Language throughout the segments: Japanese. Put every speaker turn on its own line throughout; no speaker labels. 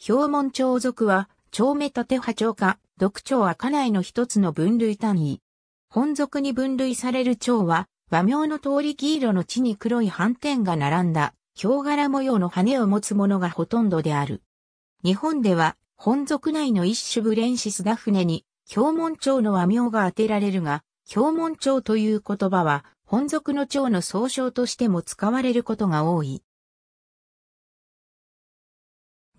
氷門町属は、町目立派町か、独町は家内の一つの分類単位。本属に分類される町は、和名の通り黄色の地に黒い斑点が並んだ、氷柄模様の羽を持つものがほとんどである。日本では、本属内の一種ブレンシスダフネに、氷門町の和名が当てられるが、氷門町という言葉は、本属の町の総称としても使われることが多い。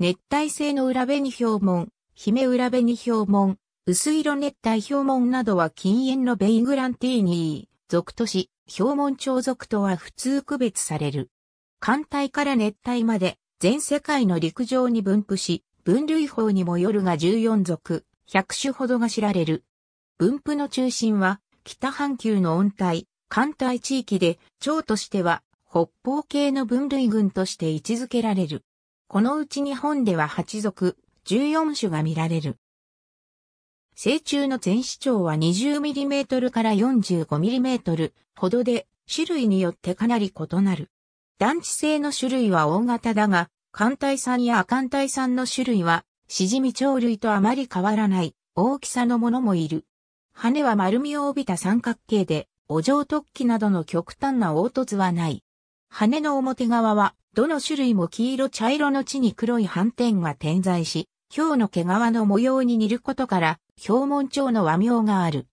熱帯性の裏紅表紋、姫裏紅表紋、薄色熱帯表紋などは禁煙のベイグランティーニー、属都市、表紋蝶属とは普通区別される。寒帯から熱帯まで全世界の陸上に分布し、分類法にもよるが14属、100種ほどが知られる。分布の中心は北半球の温帯、寒帯地域で、蝶としては北方系の分類群として位置づけられる。このうち日本では8属、14種が見られる。成虫の全視長は 20mm から 45mm ほどで、種類によってかなり異なる。団地性の種類は大型だが、艦隊産や亜艦隊産の種類は、シジミ鳥類とあまり変わらない大きさのものもいる。羽は丸みを帯びた三角形で、お嬢突起などの極端な凹凸はない。羽の表側はどの種類も黄色茶色の地に黒い斑点が点在し、氷の毛皮の模様に似ることから、氷門鳥の和名がある。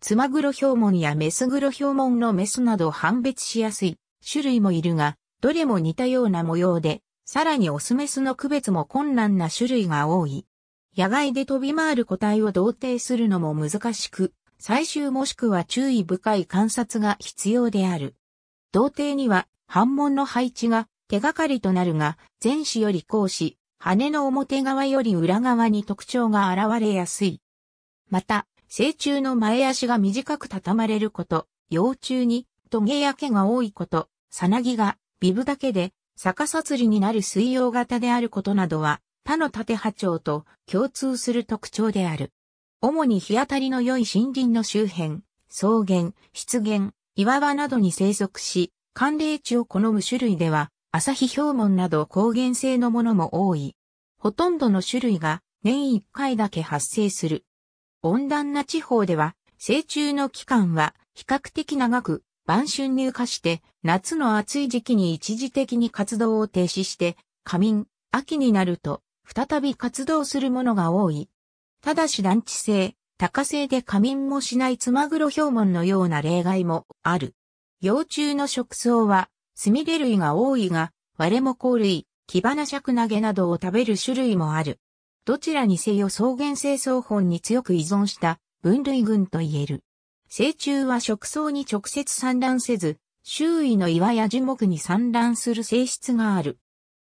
つまぐろ氷門やメスぐろ氷門のメスなど判別しやすい種類もいるが、どれも似たような模様で、さらにオスメスの区別も困難な種類が多い。野外で飛び回る個体を同定するのも難しく、最終もしくは注意深い観察が必要である。同定には、反門の配置が手がかりとなるが、前肢より後肢、羽の表側より裏側に特徴が現れやすい。また、成虫の前足が短く畳まれること、幼虫にトゲや毛が多いこと、さなぎがビブだけで逆さ釣りになる水溶型であることなどは、他の縦波長と共通する特徴である。主に日当たりの良い森林の周辺、草原、湿原、岩場などに生息し、寒冷地を好む種類では、朝日表門など抗原性のものも多い。ほとんどの種類が年一回だけ発生する。温暖な地方では、成虫の期間は比較的長く、晩春入化して、夏の暑い時期に一時的に活動を停止して、仮眠、秋になると、再び活動するものが多い。ただし団地性、高性で仮眠もしないつまぐろ表本のような例外もある。幼虫の食草はスミレ類が多いが、割れも甲類、キバナシャクナゲなどを食べる種類もある。どちらにせよ草原生草本に強く依存した分類群と言える。成虫は食草に直接産卵せず、周囲の岩や樹木に産卵する性質がある。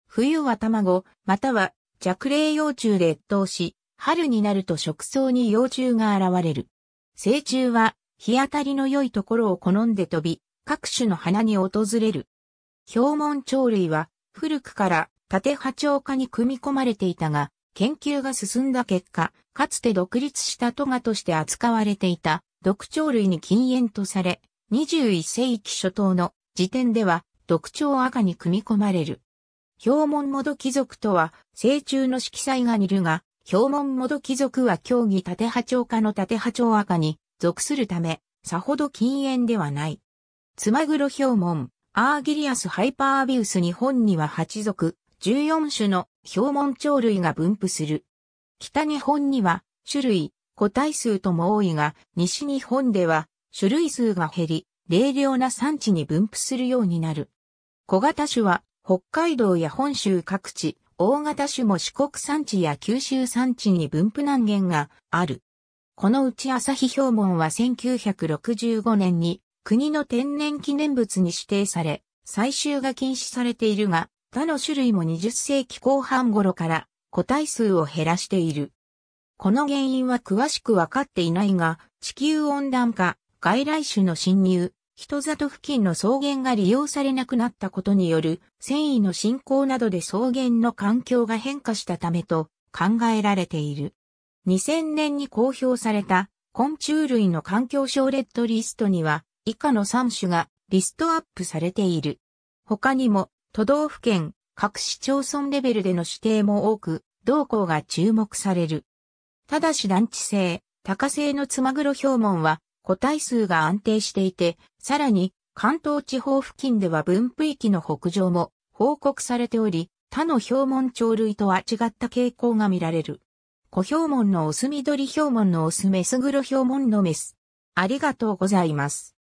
冬は卵、または弱冷幼虫で越冬し、春になると食草に幼虫が現れる。成虫は日当たりの良いところを好んで飛び、各種の花に訪れる。氷門鳥類は古くから縦波長化に組み込まれていたが、研究が進んだ結果、かつて独立したトガとして扱われていた毒鳥類に禁煙とされ、21世紀初頭の時点では毒鳥赤に組み込まれる。氷門モド貴族とは、成虫の色彩が似るが、氷門モド貴族は競技縦波長化の縦波長赤に属するため、さほど禁煙ではない。つまぐろ氷門。アーギリアスハイパービウス日本には8属、14種の表門鳥類が分布する。北日本には種類、個体数とも多いが、西日本では種類数が減り、冷涼な産地に分布するようになる。小型種は北海道や本州各地、大型種も四国産地や九州産地に分布難限がある。このうち朝日表門は1965年に国の天然記念物に指定され、採集が禁止されているが、他の種類も20世紀後半頃から個体数を減らしている。この原因は詳しくわかっていないが、地球温暖化、外来種の侵入、人里付近の草原が利用されなくなったことによる繊維の進行などで草原の環境が変化したためと考えられている。2000年に公表された昆虫類の環境省レッドリストには以下の3種がリストアップされている。他にも都道府県、各市町村レベルでの指定も多く、同校が注目される。ただし団地性、化性のつまぐろ表門は個体数が安定していて、さらに関東地方付近では分布域の北上も報告されており、他の表門鳥類とは違った傾向が見られる。小表門のオス緑表門のオスメスグロ表門のメス。ありがとうございます。